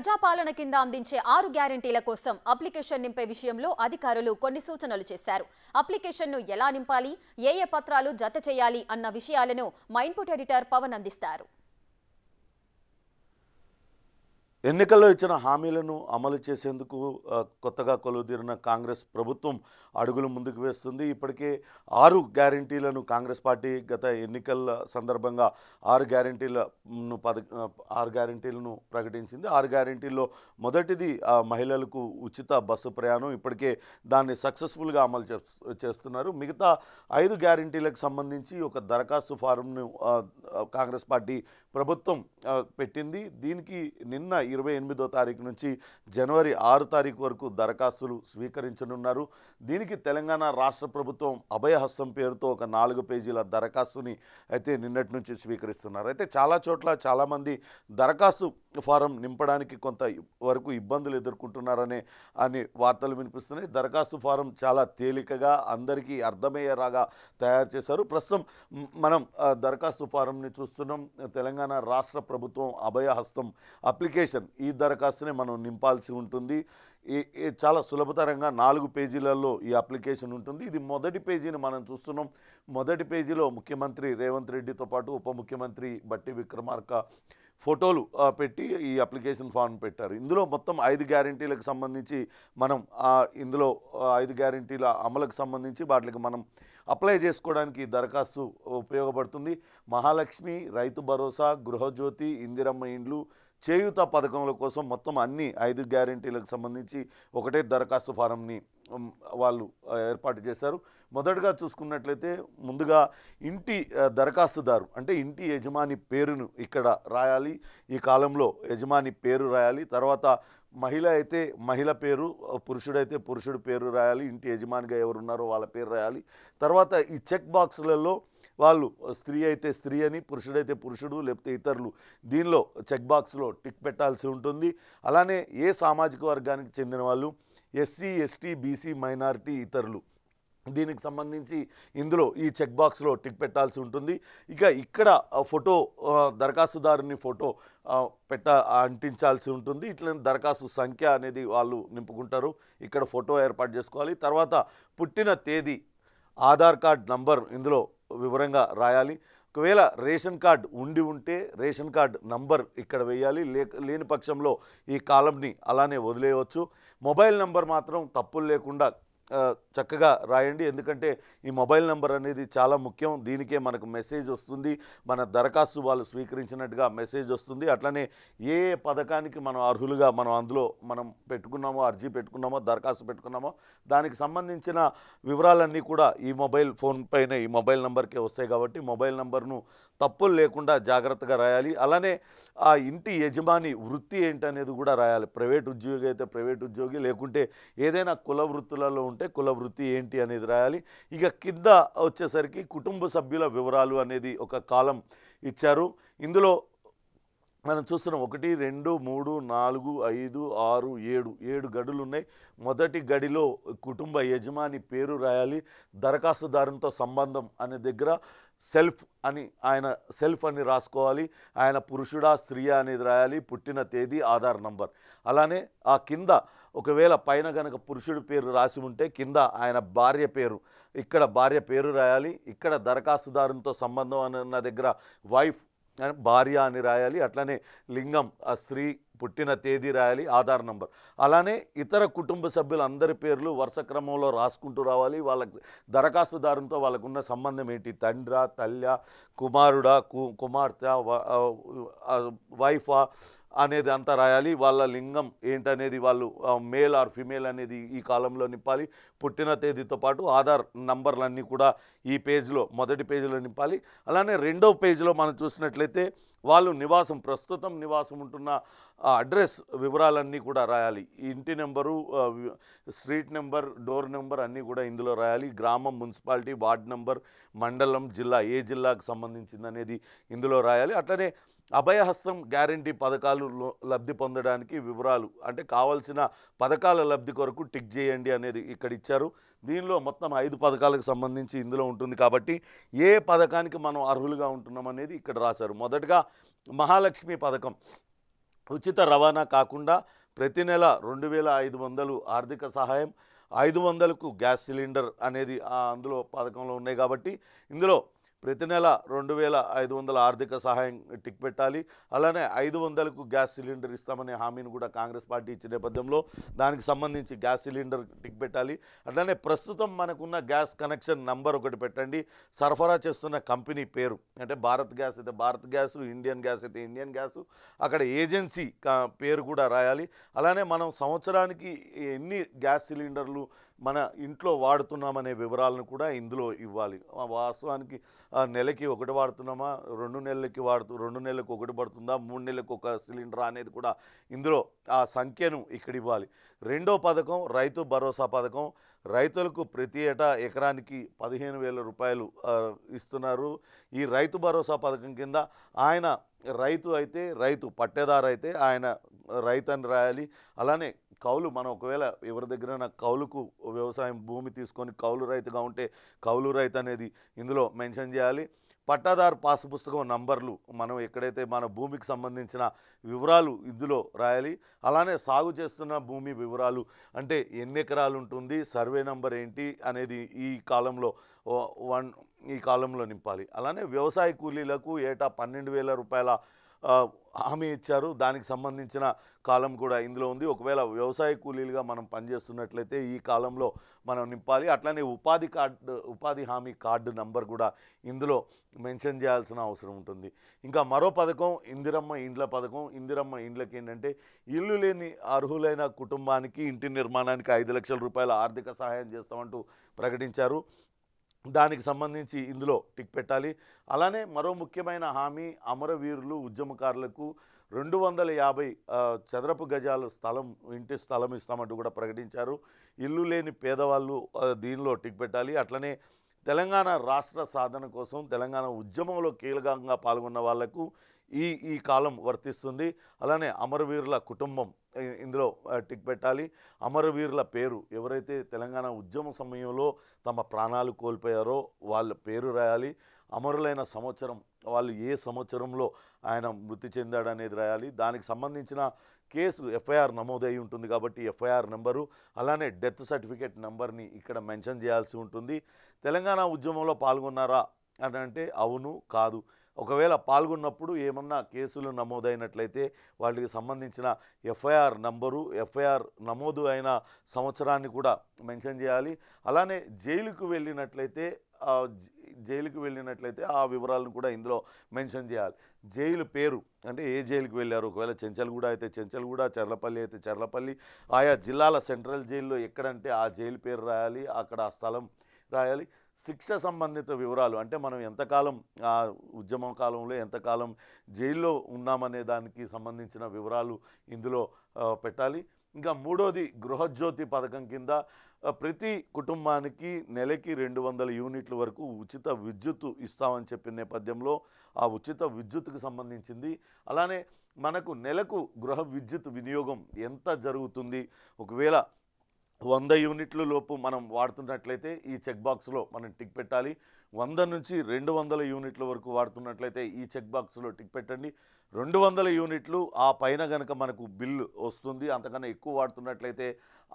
ప్రజాపాలన కింద అందించే ఆరు గ్యారంటీల కోసం అప్లికేషన్ నింపే విషయంలో అధికారులు కొన్ని సూచనలు చేశారు అప్లికేషన్ను ఎలా నింపాలి ఏ ఏ పత్రాలు జత చేయాలి అన్న విషయాలను మైన్పుట్ ఎడిటర్ పవన్ అందిస్తారు ఎన్నికల్లో ఇచ్చిన హామీలను అమలు చేసేందుకు కొత్తగా కొలువుదీరిన కాంగ్రెస్ ప్రభుత్వం అడుగులు ముందుకు వేస్తుంది ఇప్పటికే ఆరు గ్యారంటీలను కాంగ్రెస్ పార్టీ గత ఎన్నికల సందర్భంగా ఆరు గ్యారంటీలను పద ఆరు గ్యారంటీలను ప్రకటించింది ఆరు గ్యారంటీల్లో మొదటిది మహిళలకు ఉచిత బస్సు ప్రయాణం ఇప్పటికే దాన్ని సక్సెస్ఫుల్గా అమలు చేస్తున్నారు మిగతా ఐదు గ్యారంటీలకు సంబంధించి ఒక దరఖాస్తు ఫారంను కాంగ్రెస్ పార్టీ ప్రభుత్వం పెట్టింది దీనికి నిన్న ఇరవై ఎనిమిదో తారీఖు నుంచి జనవరి ఆరు తారీఖు వరకు దరఖాస్తులు స్వీకరించనున్నారు దీనికి తెలంగాణ రాష్ట్ర ప్రభుత్వం అభయహస్తం పేరుతో ఒక నాలుగు పేజీల దరఖాస్తుని అయితే నిన్నటి నుంచి స్వీకరిస్తున్నారు అయితే చాలా చోట్ల చాలామంది దరఖాస్తు ఫారం నింపడానికి కొంత వరకు ఇబ్బందులు ఎదుర్కొంటున్నారనే అని వార్తలు వినిపిస్తున్నాయి దరఖాస్తు ఫారం చాలా తేలికగా అందరికీ అర్థమయ్యేలాగా తయారు చేశారు ప్రస్తుతం మనం దరఖాస్తు ఫారంని చూస్తున్నాం తెలంగాణ తెలంగాణ రాష్ట్ర ప్రభుత్వం అభయహస్తం అప్లికేషన్ ఈ దరఖాస్తుని మనం నింపాల్సి ఉంటుంది చాలా సులభతరంగా నాలుగు పేజీలలో ఈ అప్లికేషన్ ఉంటుంది ఇది మొదటి పేజీని మనం చూస్తున్నాం మొదటి పేజీలో ముఖ్యమంత్రి రేవంత్ రెడ్డితో పాటు ఉప ముఖ్యమంత్రి బట్టి విక్రమార్క ఫోటోలు పెట్టి ఈ అప్లికేషన్ ఫామ్ పెట్టారు ఇందులో మొత్తం ఐదు గ్యారంటీలకు సంబంధించి మనం ఇందులో ఐదు గ్యారంటీల అమలుకు సంబంధించి వాటికి మనం అప్లై చేసుకోవడానికి దరఖాస్తు ఉపయోగపడుతుంది మహాలక్ష్మి రైతు భరోసా గృహజ్యోతి ఇందిరమ్మ ఇండ్లు చేయూత పథకముల కోసం మొత్తం అన్ని ఐదు గ్యారంటీలకు సంబంధించి ఒకటే దరఖాస్తు ఫారంని వాళ్ళు ఏర్పాటు చేశారు మొదటగా చూసుకున్నట్లయితే ముందుగా ఇంటి దరఖాస్తుదారు అంటే ఇంటి యజమాని పేరును ఇక్కడ రాయాలి ఈ కాలంలో యజమాని పేరు రాయాలి తర్వాత మహిళ అయితే మహిళ పేరు పురుషుడైతే పురుషుడు పేరు రాయాలి ఇంటి యజమానిగా ఎవరు ఉన్నారో వాళ్ళ పేరు రాయాలి తర్వాత ఈ చెక్ బాక్సులలో వాళ్ళు స్త్రీ అయితే స్త్రీ అని పురుషుడైతే పురుషుడు లేకపోతే ఇతరులు దీనిలో చెక్ బాక్స్లో టిక్ పెట్టాల్సి ఉంటుంది అలానే ఏ సామాజిక వర్గానికి చెందిన వాళ్ళు ఎస్సీ ఎస్టీ బీసీ మైనారిటీ ఇతరులు దీనికి సంబంధించి ఇందులో ఈ చెక్ బాక్స్లో టిక్ పెట్టాల్సి ఉంటుంది ఇక ఇక్కడ ఫోటో దరఖాస్తుదారుని ఫోటో పెట్ట అంటించాల్సి ఉంటుంది ఇట్లా దరఖాస్తు సంఖ్య అనేది వాళ్ళు నింపుకుంటారు ఇక్కడ ఫోటో ఏర్పాటు చేసుకోవాలి తర్వాత పుట్టిన తేదీ ఆధార్ కార్డ్ నంబర్ ఇందులో వివరంగా రాయాలి ఒకవేళ రేషన్ కార్డ్ ఉండి ఉంటే రేషన్ కార్డ్ నంబర్ ఇక్కడ వేయాలి లేని పక్షంలో ఈ కాలంని అలానే వదిలేయవచ్చు మొబైల్ నంబర్ మాత్రం తప్పులు లేకుండా చక్కగా రాయండి ఎందుకంటే ఈ మొబైల్ నెంబర్ అనేది చాలా ముఖ్యం దీనికే మనకు మెసేజ్ వస్తుంది మన దరఖాస్తు వాళ్ళు స్వీకరించినట్టుగా మెసేజ్ వస్తుంది అట్లనే ఏ పథకానికి మనం అర్హులుగా మనం అందులో మనం పెట్టుకున్నామో అర్జీ పెట్టుకున్నామో దరఖాస్తు పెట్టుకున్నామో దానికి సంబంధించిన వివరాలన్నీ కూడా ఈ మొబైల్ ఫోన్ పైన ఈ మొబైల్ నెంబర్కే వస్తాయి కాబట్టి మొబైల్ నెంబర్ను తప్పులు లేకుండా జాగ్రత్తగా రాయాలి అలానే ఆ ఇంటి యజమాని వృత్తి ఏంటనేది కూడా రాయాలి ప్రైవేట్ ఉద్యోగి అయితే ప్రైవేట్ ఉద్యోగి లేకుంటే ఏదైనా కుల వృత్తులలో ఉంటే కుల వృత్తి ఏంటి అనేది రాయాలి ఇక కింద వచ్చేసరికి కుటుంబ సభ్యుల వివరాలు అనేది ఒక కాలం ఇచ్చారు ఇందులో మనం చూస్తున్నాం ఒకటి రెండు మూడు నాలుగు ఐదు ఆరు ఏడు ఏడు గడులు ఉన్నాయి మొదటి గడిలో కుటుంబ యజమాని పేరు రాయాలి దరఖాస్తుదారునితో సంబంధం అనే దగ్గర సెల్ఫ్ అని ఆయన సెల్ఫ్ అని రాసుకోవాలి ఆయన పురుషుడా స్త్రీయా అనేది రాయాలి పుట్టిన తేదీ ఆధార్ నంబర్ అలానే ఆ కింద ఒకవేళ పైన కనుక పురుషుడి పేరు రాసి ఉంటే కింద ఆయన భార్య పేరు ఇక్కడ భార్య పేరు రాయాలి ఇక్కడ దరఖాస్తుదారునితో సంబంధం అన్న దగ్గర వైఫ్ భార్య అని రాయాలి అట్లనే లింగం ఆ స్త్రీ పుట్టిన తేదీ రాయాలి ఆధార్ నంబర్ అలానే ఇతర కుటుంబ అందరి పేర్లు వరుస క్రమంలో రాసుకుంటూ రావాలి వాళ్ళకి దరఖాస్తుదారునితో వాళ్ళకున్న సంబంధం ఏంటి తండ్రా తల్లి కుమారుడా కు కుమార్తె వైఫా అనేది అంతా రాయాలి వాళ్ళ లింగం ఏంటనేది వాళ్ళు మేల్ ఆర్ ఫిమేల్ అనేది ఈ కాలంలో నింపాలి పుట్టిన తేదీతో పాటు ఆధార్ నంబర్లన్నీ కూడా ఈ పేజీలో మొదటి పేజీలో నింపాలి అలానే రెండవ పేజీలో మనం చూసినట్లయితే వాళ్ళు నివాసం ప్రస్తుతం నివాసం ఉంటున్న అడ్రస్ వివరాలన్నీ కూడా రాయాలి ఇంటి number street number door number అన్నీ కూడా ఇందులో రాయాలి గ్రామం మున్సిపాలిటీ వార్డ్ నెంబర్ మండలం జిల్లా ఏ జిల్లాకు సంబంధించింది అనేది ఇందులో రాయాలి అట్లనే అభయహస్తం గ్యారంటీ పథకాలు లబ్ధి పొందడానికి వివరాలు అంటే కావాల్సిన పథకాల లబ్ధి కొరకు టిక్ చేయండి అనేది ఇక్కడ ఇచ్చారు దీనిలో మొత్తం ఐదు పథకాలకు సంబంధించి ఇందులో ఉంటుంది కాబట్టి ఏ పథకానికి మనం అర్హులుగా ఉంటున్నాం అనేది ఇక్కడ రాశారు మొదటగా మహాలక్ష్మి పథకం ఉచిత రవాణా కాకుండా ప్రతి నెల రెండు వేల ఐదు వందలు ఆర్థిక సహాయం ఐదు వందలకు గ్యాస్ సిలిండర్ అనేది అందులో పథకంలో ఉన్నాయి కాబట్టి ఇందులో ప్రతి నెల రెండు వేల ఐదు వందల ఆర్థిక సహాయం టిక్ పెట్టాలి అలానే ఐదు వందలకు గ్యాస్ సిలిండర్ ఇస్తామనే హామీని కూడా కాంగ్రెస్ పార్టీ ఇచ్చిన నేపథ్యంలో దానికి సంబంధించి గ్యాస్ సిలిండర్ టిక్ పెట్టాలి అలానే ప్రస్తుతం మనకున్న గ్యాస్ కనెక్షన్ నంబర్ ఒకటి పెట్టండి సరఫరా చేస్తున్న కంపెనీ పేరు అంటే భారత్ గ్యాస్ అయితే భారత్ గ్యాస్ ఇండియన్ గ్యాస్ అయితే ఇండియన్ గ్యాస్ అక్కడ ఏజెన్సీ పేరు కూడా రాయాలి అలానే మనం సంవత్సరానికి ఎన్ని గ్యాస్ సిలిండర్లు మన ఇంట్లో వాడుతున్నామనే వివరాలను కూడా ఇందులో ఇవ్వాలి వాస్తవానికి నెలకి ఒకటి వాడుతున్నామా రెండు నెలలకి వాడుతు రెండు నెలలకు ఒకటి పడుతుందా మూడు నెలలకు ఒక సిలిండర్ అనేది కూడా ఇందులో ఆ సంఖ్యను ఇక్కడ ఇవ్వాలి రెండో పథకం రైతు భరోసా పథకం రైతులకు ప్రతి ఏటా ఎకరానికి పదిహేను వేల రూపాయలు ఇస్తున్నారు ఈ రైతు భరోసా పథకం కింద ఆయన రైతు అయితే రైతు పట్టేదారు అయితే ఆయన రైతు అని రాయాలి అలానే కౌలు మనం ఒకవేళ ఎవరి దగ్గర కౌలుకు వ్యవసాయం భూమి తీసుకొని కౌలు రైతుగా ఉంటే కౌలు రైతు అనేది ఇందులో మెన్షన్ చేయాలి పట్టాదారు పాసు పుస్తకం నంబర్లు మనం ఎక్కడైతే మన భూమికి సంబంధించిన వివరాలు ఇందులో రాయాలి అలానే సాగు చేస్తున్న భూమి వివరాలు అంటే ఎన్ని ఎకరాలు ఉంటుంది సర్వే నంబర్ ఏంటి అనేది ఈ కాలంలో వన్ ఈ కాలంలో నింపాలి అలానే వ్యవసాయ కూలీలకు ఏటా పన్నెండు వేల రూపాయల హామీ ఇచ్చారు దానికి సంబంధించిన కాలం కూడా ఇందులో ఉంది ఒకవేళ వ్యవసాయ కూలీలుగా మనం పనిచేస్తున్నట్లయితే ఈ కాలంలో మనం నింపాలి అట్లనే ఉపాధి కార్డు ఉపాధి హామీ కార్డు నంబర్ కూడా ఇందులో మెన్షన్ చేయాల్సిన అవసరం ఉంటుంది ఇంకా మరో పథకం ఇందిరమ్మ ఇండ్ల పథకం ఇందిరమ్మ ఇండ్లకి ఏంటంటే ఇల్లు లేని అర్హులైన కుటుంబానికి ఇంటి నిర్మాణానికి ఐదు లక్షల రూపాయల ఆర్థిక సహాయం చేస్తామంటూ ప్రకటించారు దానికి సంబంధించి ఇందులో టిక్ పెట్టాలి అలానే మరో ముఖ్యమైన హామీ అమరవీరులు ఉద్యమకారులకు రెండు వందల యాభై చదరపు గజాలు స్థలం ఇంటి స్థలం ఇస్తామంటూ కూడా ప్రకటించారు ఇల్లు లేని పేదవాళ్ళు దీనిలో టిక్ పెట్టాలి అట్లనే తెలంగాణ రాష్ట్ర సాధన కోసం తెలంగాణ ఉద్యమంలో కీలకంగా పాల్గొన్న వాళ్లకు ఈ ఈ కాలం వర్తిస్తుంది అలానే అమరవీరుల కుటుంబం ఇందులో టిక్ పెట్టాలి అమరవీరుల పేరు ఎవరైతే తెలంగాణ ఉద్యమ సమయంలో తమ ప్రాణాలు కోల్పోయారో వాళ్ళ పేరు రాయాలి అమరులైన సంవత్సరం వాళ్ళు ఏ సంవత్సరంలో ఆయన మృతి చెందాడు అనేది రాయాలి దానికి సంబంధించిన కేసు ఎఫ్ఐఆర్ నమోదై ఉంటుంది కాబట్టి ఎఫ్ఐఆర్ నెంబరు అలానే డెత్ సర్టిఫికేట్ నెంబర్ని ఇక్కడ మెన్షన్ చేయాల్సి ఉంటుంది తెలంగాణ ఉద్యమంలో పాల్గొన్నారా అని అంటే అవును కాదు ఒకవేళ పాల్గొన్నప్పుడు ఏమన్నా కేసులు నమోదైనట్లయితే వాళ్ళకి సంబంధించిన ఎఫ్ఐఆర్ నంబరు ఎఫ్ఐఆర్ నమోదు అయిన సంవత్సరాన్ని కూడా మెన్షన్ చేయాలి అలానే జైలుకు వెళ్ళినట్లయితే జైలుకు వెళ్ళినట్లయితే ఆ వివరాలను కూడా ఇందులో మెన్షన్ చేయాలి జైలు పేరు అంటే ఏ జైలుకి వెళ్ళారు ఒకవేళ చెంచల్గూడ అయితే చెంచల్గూడ చర్లపల్లి అయితే చర్లపల్లి ఆయా జిల్లాల సెంట్రల్ జైల్లో ఎక్కడంటే ఆ జైలు పేరు రాయాలి అక్కడ ఆ స్థలం రాయాలి శిక్ష సంబంధిత వివరాలు అంటే మనం ఎంతకాలం ఆ ఉద్యమ కాలంలో ఎంతకాలం జైల్లో ఉన్నామనే దానికి సంబంధించిన వివరాలు ఇందులో పెట్టాలి ఇంకా మూడోది గృహజ్యోతి పథకం కింద ప్రతి కుటుంబానికి నెలకి రెండు వందల యూనిట్ల వరకు ఉచిత విద్యుత్ ఇస్తామని చెప్పిన నేపథ్యంలో ఆ ఉచిత విద్యుత్కు సంబంధించింది అలానే మనకు నెలకు గృహ విద్యుత్ వినియోగం ఎంత జరుగుతుంది ఒకవేళ వంద యూనిట్ల లోపు మనం వాడుతున్నట్లయితే ఈ చెక్ బాక్స్లో మనం టిక్ పెట్టాలి వంద నుంచి రెండు వందల యూనిట్ల వరకు వాడుతున్నట్లయితే ఈ చెక్ బాక్స్లో టిక్ పెట్టండి రెండు వందల యూనిట్లు ఆ పైన కనుక మనకు బిల్ వస్తుంది అంతకన్నా ఎక్కువ వాడుతున్నట్లయితే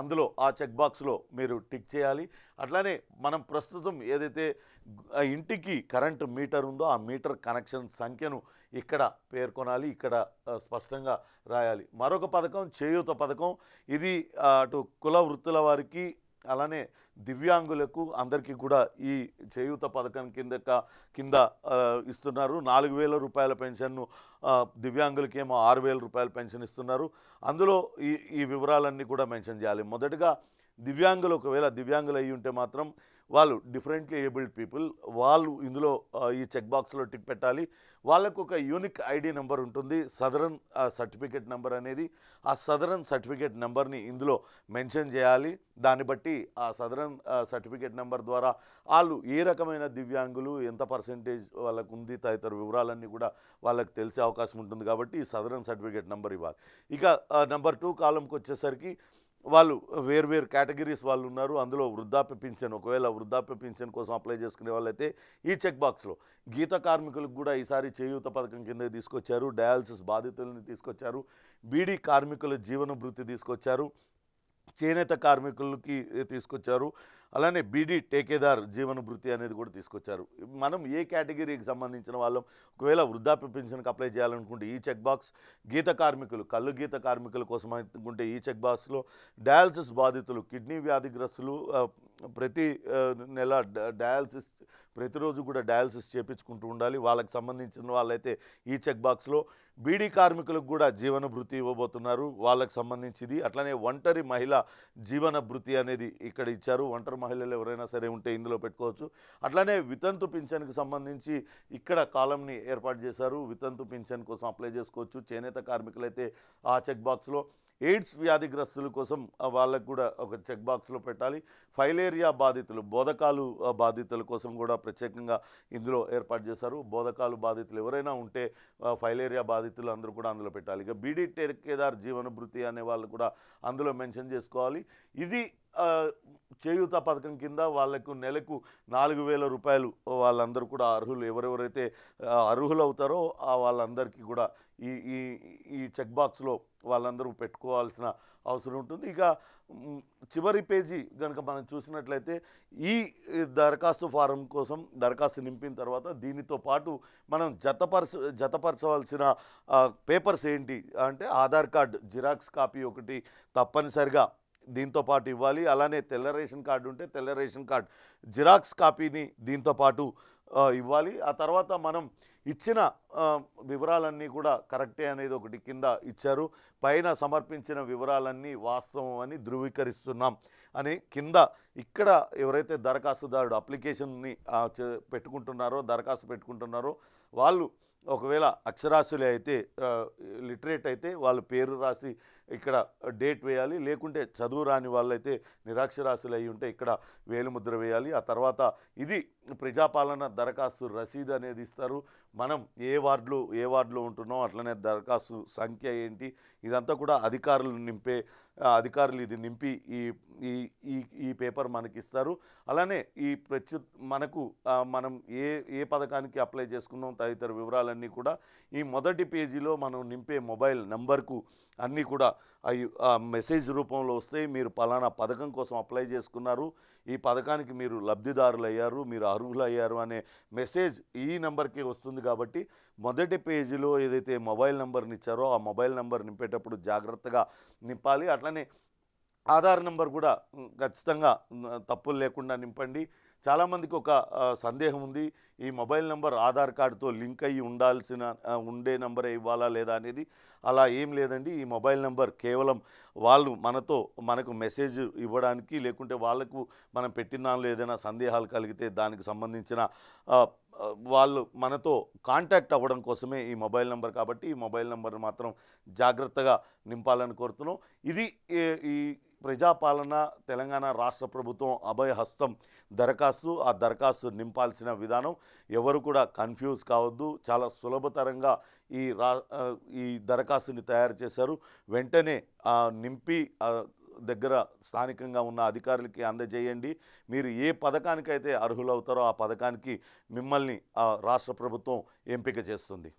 అందులో ఆ చెక్ బాక్స్లో మీరు టిక్ చేయాలి అట్లానే మనం ప్రస్తుతం ఏదైతే ఇంటికి కరెంటు మీటర్ ఉందో ఆ మీటర్ కనెక్షన్ సంఖ్యను ఇక్కడ పేర్కొనాలి ఇక్కడ స్పష్టంగా రాయాలి మరొక పథకం చేయూత పథకం ఇది అటు కుల వృత్తుల వారికి అలానే దివ్యాంగులకు అందరికీ కూడా ఈ చేయూత పథకం కింద కింద ఇస్తున్నారు నాలుగు వేల రూపాయల పెన్షన్ను దివ్యాంగులకేమో ఆరు వేల రూపాయల పెన్షన్ ఇస్తున్నారు అందులో ఈ ఈ వివరాలన్నీ కూడా మెన్షన్ చేయాలి మొదటగా దివ్యాంగులు ఒకవేళ దివ్యాంగులు అయ్యి ఉంటే మాత్రం వాళ్ళు డిఫరెంట్లీ ఏబుల్డ్ పీపుల్ వాళ్ళు ఇందులో ఈ చెక్ బాక్స్లో టిక్ పెట్టాలి వాళ్ళకు ఒక యూనిక్ ఐడి నెంబర్ ఉంటుంది సదరన్ సర్టిఫికేట్ నెంబర్ అనేది ఆ సదరన్ సర్టిఫికేట్ నెంబర్ని ఇందులో మెన్షన్ చేయాలి దాన్ని బట్టి ఆ సదరన్ సర్టిఫికేట్ నెంబర్ ద్వారా వాళ్ళు ఏ రకమైన దివ్యాంగులు ఎంత పర్సంటేజ్ వాళ్ళకు ఉంది తదితర వివరాలన్నీ కూడా వాళ్ళకి తెలిసే అవకాశం ఉంటుంది కాబట్టి ఈ సదరన్ సర్టిఫికేట్ నెంబర్ ఇవ్వాలి ఇక నెంబర్ టూ కాలంకి వచ్చేసరికి వాళ్ళు వేర్వేరు కేటగిరీస్ వాళ్ళు ఉన్నారు అందులో వృద్ధాప్య పింఛన్ ఒకవేళ వృద్ధాప్య పింఛన్ కోసం అప్లై చేసుకునే వాళ్ళైతే ఈ చెక్ బాక్స్లో గీత కార్మికులకు కూడా ఈసారి చేయూత పథకం కింద తీసుకొచ్చారు డయాలసిస్ బాధితులను తీసుకొచ్చారు బీడీ కార్మికుల జీవన తీసుకొచ్చారు చేనేత కార్మికులకి తీసుకొచ్చారు అలానే బీడీ టేకేదార్ జీవన వృత్తి అనేది కూడా తీసుకొచ్చారు మనం ఏ కేటగిరీకి సంబంధించిన వాళ్ళం ఒకవేళ వృద్ధాప్య పెన్షన్కి అప్లై చేయాలనుకుంటే ఈ చెక్ బాక్స్ గీత కార్మికులు కళ్ళు గీత కార్మికుల కోసం అనుకుంటే ఈ చెక్ బాక్స్లో డయాలసిస్ బాధితులు కిడ్నీ వ్యాధిగ్రస్తులు ప్రతి నెల డయాలసిస్ ప్రతిరోజు కూడా డయాలసిస్ చేపించుకుంటూ ఉండాలి వాళ్ళకి సంబంధించిన వాళ్ళైతే ఈ చెక్ బాక్స్లో బీడీ కార్మికులకు కూడా జీవన భృతి ఇవ్వబోతున్నారు వాళ్ళకి సంబంధించింది అట్లనే ఒంటరి మహిళ జీవన భృతి అనేది ఇక్కడ ఇచ్చారు ఒంటరి మహిళలు ఎవరైనా సరే ఉంటే ఇందులో పెట్టుకోవచ్చు అట్లనే వితంతు పింఛన్కి సంబంధించి ఇక్కడ కాలంని ఏర్పాటు చేశారు వితంతు పింఛన్ కోసం అప్లై చేసుకోవచ్చు చేనేత కార్మికులైతే ఆ చెక్ బాక్స్లో ఎయిడ్స్ వ్యాధిగ్రస్తుల కోసం వాళ్ళకు కూడా ఒక చెక్ బాక్స్లో పెట్టాలి ఫైలేరియా బాధితులు బోధకాలు బాధితుల కోసం కూడా ప్రత్యేకంగా ఇందులో ఏర్పాటు చేశారు బోధకాలు బాధితులు ఎవరైనా ఉంటే ఫైలేరియా బాధితులు అందరూ కూడా అందులో పెట్టాలి ఇక బీడీ జీవన జీవనభృతి అనే వాళ్ళు కూడా అందులో మెన్షన్ చేసుకోవాలి ఇది చేయూత పథకం కింద వాళ్లకు నెలకు నాలుగు వేల రూపాయలు వాళ్ళందరూ కూడా అర్హులు ఎవరెవరైతే అర్హులు అవుతారో వాళ్ళందరికీ కూడా ఈ ఈ ఈ చెక్ బాక్స్లో వాళ్ళందరూ పెట్టుకోవాల్సిన అవసరం ఉంటుంది ఇక చివరి పేజీ కనుక మనం చూసినట్లయితే ఈ దరఖాస్తు ఫారం కోసం దరఖాస్తు నింపిన తర్వాత దీనితో పాటు మనం జతపరచ జతపరచవలసిన పేపర్స్ ఏంటి అంటే ఆధార్ కార్డ్ జిరాక్స్ కాపీ ఒకటి తప్పనిసరిగా దీంతో పాటు ఇవ్వాలి అలానే తెల్ల రేషన్ కార్డు ఉంటే తెల్ల రేషన్ కార్డు జిరాక్స్ కాపీని దీంతో పాటు ఇవ్వాలి ఆ తర్వాత మనం ఇచ్చిన వివరాలన్నీ కూడా కరెక్టే అనేది ఒకటి కింద ఇచ్చారు పైన సమర్పించిన వివరాలన్నీ వాస్తవం అని ధృవీకరిస్తున్నాం అని కింద ఇక్కడ ఎవరైతే దరఖాస్తుదారుడు అప్లికేషన్ని పెట్టుకుంటున్నారో దరఖాస్తు పెట్టుకుంటున్నారో వాళ్ళు ఒకవేళ అక్షరాస్యులే అయితే లిటరేట్ అయితే వాళ్ళు పేరు రాసి ఇక్కడ డేట్ వేయాలి లేకుంటే చదువు రాని వాళ్ళైతే నిరాక్షరాస్యులు అయి ఉంటే ఇక్కడ వేలుముద్ర వేయాలి ఆ తర్వాత ఇది ప్రజాపాలన దరఖాస్తు రసీదు అనేది ఇస్తారు మనం ఏ వార్డులు ఏ వార్డులో ఉంటున్నాం అట్లనే దరఖాస్తు సంఖ్య ఏంటి ఇదంతా కూడా అధికారులు నింపే అధికారులు ఇది నింపి ఈ ఈ ఈ పేపర్ మనకి ఇస్తారు అలానే ఈ ప్రత్యు మనకు మనం ఏ ఏ పథకానికి అప్లై చేసుకున్నాం తదితర వివరాలన్నీ కూడా ఈ మొదటి పేజీలో మనం నింపే మొబైల్ నెంబర్కు అన్నీ కూడా మెసేజ్ రూపంలో వస్తే మీరు పలానా పథకం కోసం అప్లై చేసుకున్నారు ఈ పథకానికి మీరు లబ్ధిదారులు అయ్యారు మీరు అర్హులు అయ్యారు అనే మెసేజ్ ఈ నెంబర్కి వస్తుంది కాబట్టి మొదటి పేజీలో ఏదైతే మొబైల్ నెంబర్ని ఇచ్చారో ఆ మొబైల్ నెంబర్ నింపేటప్పుడు జాగ్రత్తగా నింపాలి అట్లనే ఆధార్ నెంబర్ కూడా ఖచ్చితంగా తప్పులు లేకుండా నింపండి చాలామందికి ఒక సందేహం ఉంది ఈ మొబైల్ నెంబర్ ఆధార్ కార్డుతో లింక్ అయ్యి ఉండాల్సిన ఉండే నెంబరే ఇవ్వాలా లేదా అనేది అలా ఏం లేదండి ఈ మొబైల్ నెంబర్ కేవలం వాళ్ళు మనతో మనకు మెసేజ్ ఇవ్వడానికి లేకుంటే వాళ్ళకు మనం పెట్టిన దానిలో ఏదైనా సందేహాలు కలిగితే దానికి సంబంధించిన వాళ్ళు మనతో కాంటాక్ట్ అవ్వడం కోసమే ఈ మొబైల్ నెంబర్ కాబట్టి ఈ మొబైల్ నెంబర్ మాత్రం జాగ్రత్తగా నింపాలని కోరుతున్నాం ఇది ఈ ప్రజాపాలన తెలంగాణ రాష్ట్ర ప్రభుత్వం అభయహస్తం దరఖాస్తు ఆ దరఖాస్తు నింపాల్సిన విధానం ఎవరు కూడా కన్ఫ్యూజ్ కావద్దు చాలా సులభతరంగా ఈ రా ఈ దరఖాస్తుని తయారు చేశారు వెంటనే నింపి దగ్గర స్థానికంగా ఉన్న అధికారులకి అందజేయండి మీరు ఏ పథకానికైతే అర్హులవుతారో ఆ పథకానికి మిమ్మల్ని రాష్ట్ర ప్రభుత్వం ఎంపిక చేస్తుంది